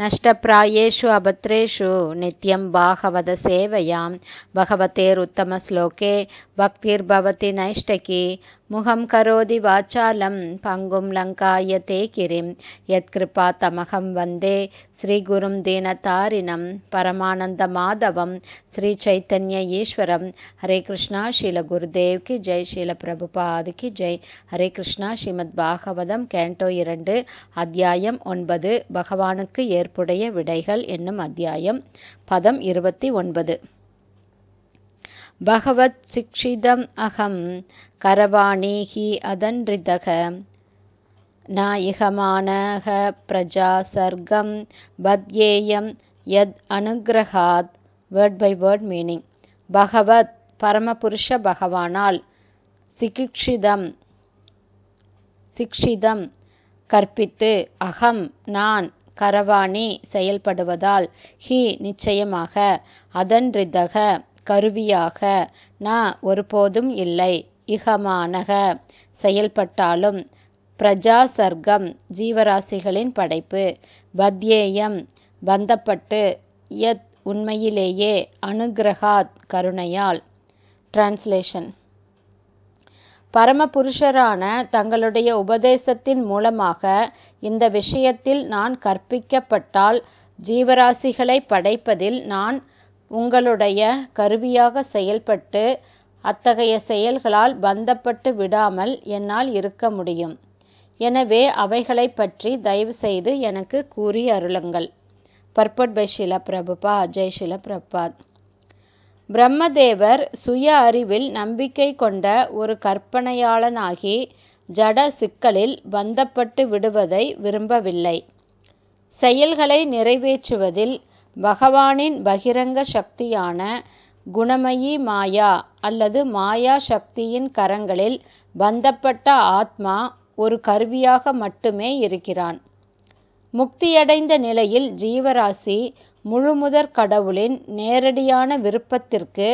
नष्टप्रायेषु अभद्रेषु नित्यं बाहवदसेवयां भगवतेरुत्तमश्लोके भक्तिर्भवति नैष्टकी मुखं करोति वाचालं पङ्गुं लङ्कायते किरिं यत्कृपा तमहं वन्दे श्रीगुरुं दीनतारिणं परमानन्दमाधवं श्रीचैतन्य ईश्वरं हरे कृष्णा ஷீலகுருதேவ் கி ஜெய் ஷீல பிரபுபாது கி ஜெய் ஹரே கிருஷ்ணா ஸ்ரீமத் பாகவதம் கேண்டோ இரண்டு அத்தியாயம் ஒன்பது பகவானுக்கு ஏ தொடர்புடைய விடைகள் என்னும் அத்தியாயம் பதம் இருபத்தி ஒன்பது பகவத் சிக்ஷிதம் அகம் ஹி அதன்றிதக நாயகமான பிரஜா சர்க்கம் பத்யேயம் யத் அனுகிரகாத் வேர்ட் பை வேர்ட் மீனிங் பகவத் பரமபுருஷ பகவானால் சிகிக்ஷிதம் சிக்ஷிதம் கற்பித்து அகம் நான் கரவாணி செயல்படுவதால் ஹி நிச்சயமாக அதன்றிதக கருவியாக ந ஒருபோதும் இல்லை இகமானக செயல்பட்டாலும் பிரஜா சர்க்கம் ஜீவராசிகளின் படைப்பு பத்யேயம் பந்தப்பட்டு யத் உண்மையிலேயே அனுகிரகாத் கருணையால் டிரான்ஸ்லேஷன் பரமபுருஷரான தங்களுடைய உபதேசத்தின் மூலமாக இந்த விஷயத்தில் நான் கற்பிக்கப்பட்டால் ஜீவராசிகளை படைப்பதில் நான் உங்களுடைய கருவியாக செயல்பட்டு அத்தகைய செயல்களால் பந்தப்பட்டு விடாமல் என்னால் இருக்க முடியும் எனவே அவைகளை பற்றி தயவு செய்து எனக்கு கூறி அருளுங்கள் பர்பட் பை ஷில பிரபுபா அஜய் ஷில பிரபாத் பிரம்மதேவர் சுய அறிவில் நம்பிக்கை கொண்ட ஒரு கற்பனையாளனாகி ஜட சிக்கலில் பந்தப்பட்டு விடுவதை விரும்பவில்லை செயல்களை நிறைவேற்றுவதில் பகவானின் பகிரங்க சக்தியான குணமயி மாயா அல்லது மாயா சக்தியின் கரங்களில் பந்தப்பட்ட ஆத்மா ஒரு கருவியாக மட்டுமே இருக்கிறான் முக்தியடைந்த நிலையில் ஜீவராசி முழுமுதற் கடவுளின் நேரடியான விருப்பத்திற்கு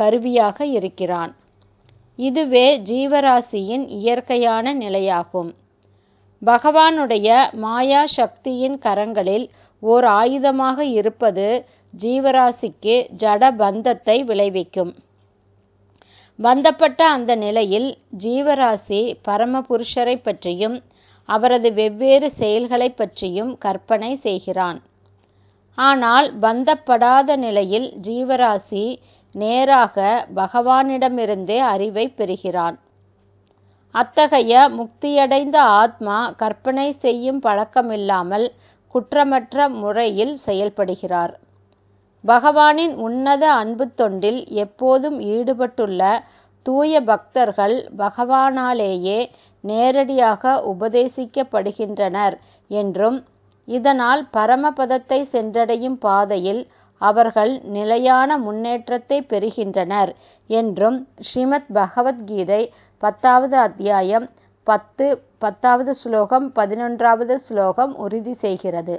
கருவியாக இருக்கிறான். இதுவே ஜீவராசியின் இயற்கையான நிலையாகும். பகவானுடைய மாயா சக்தியின் கரங்களில் ஓர் ஆயுதமாக இருப்பது ஜீவராசிக்கு ஜட பந்தத்தை விளைவிக்கும். பந்தப்பட்ட அந்த நிலையில் ஜீவராசி பரமபுருஷரைப் பற்றியும் அவரது வெவ்வேறு செயல்களைப் பற்றியும் கற்பனை செய்கிறான். ஆனால் பந்தப்படாத நிலையில் ஜீவராசி நேராக பகவானிடமிருந்தே அறிவை பெறுகிறான் அத்தகைய முக்தியடைந்த ஆத்மா கற்பனை செய்யும் பழக்கமில்லாமல் குற்றமற்ற முறையில் செயல்படுகிறார் பகவானின் உன்னத அன்பு தொண்டில் எப்போதும் ஈடுபட்டுள்ள தூய பக்தர்கள் பகவானாலேயே நேரடியாக உபதேசிக்கப்படுகின்றனர் என்றும் இதனால் பரமபதத்தை சென்றடையும் பாதையில் அவர்கள் நிலையான முன்னேற்றத்தை பெறுகின்றனர் என்றும் ஸ்ரீமத் பகவத்கீதை பத்தாவது அத்தியாயம் பத்து பத்தாவது ஸ்லோகம் பதினொன்றாவது ஸ்லோகம் உறுதி செய்கிறது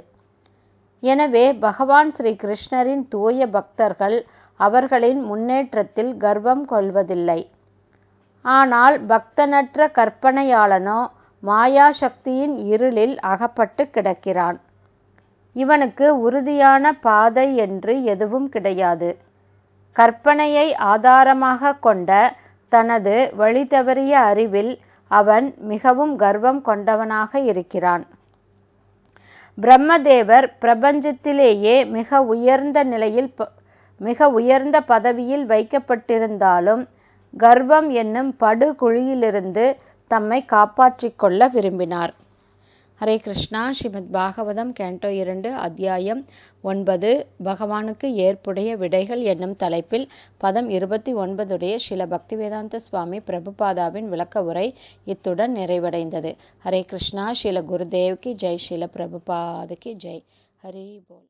எனவே பகவான் ஸ்ரீ கிருஷ்ணரின் தூய பக்தர்கள் அவர்களின் முன்னேற்றத்தில் கர்வம் கொள்வதில்லை ஆனால் பக்தனற்ற கற்பனையாளனோ மாயாசக்தியின் இருளில் அகப்பட்டு கிடக்கிறான் இவனுக்கு உறுதியான பாதை என்று எதுவும் கிடையாது கற்பனையை ஆதாரமாக கொண்ட தனது வழிதவறிய அறிவில் அவன் மிகவும் கர்வம் கொண்டவனாக இருக்கிறான் பிரம்மதேவர் பிரபஞ்சத்திலேயே மிக உயர்ந்த நிலையில் மிக உயர்ந்த பதவியில் வைக்கப்பட்டிருந்தாலும் கர்வம் என்னும் படுகுழியிலிருந்து தம்மை காப்பாற்றிக் கொள்ள விரும்பினார் ஹரே கிருஷ்ணா ஸ்ரீமத் பாகவதம் கேண்டோ இரண்டு அத்தியாயம் ஒன்பது பகவானுக்கு ஏற்புடைய விடைகள் என்னும் தலைப்பில் பதம் இருபத்தி ஒன்பதுடைய சில பக்திவேதாந்த சுவாமி பிரபுபாதாவின் விளக்க உரை இத்துடன் நிறைவடைந்தது ஹரே கிருஷ்ணா ஸ்ரீல குருதேவ்கி ஜெய் ஸ்ரீல பிரபுபாதுக்கு ஜெய் ஹரி போல்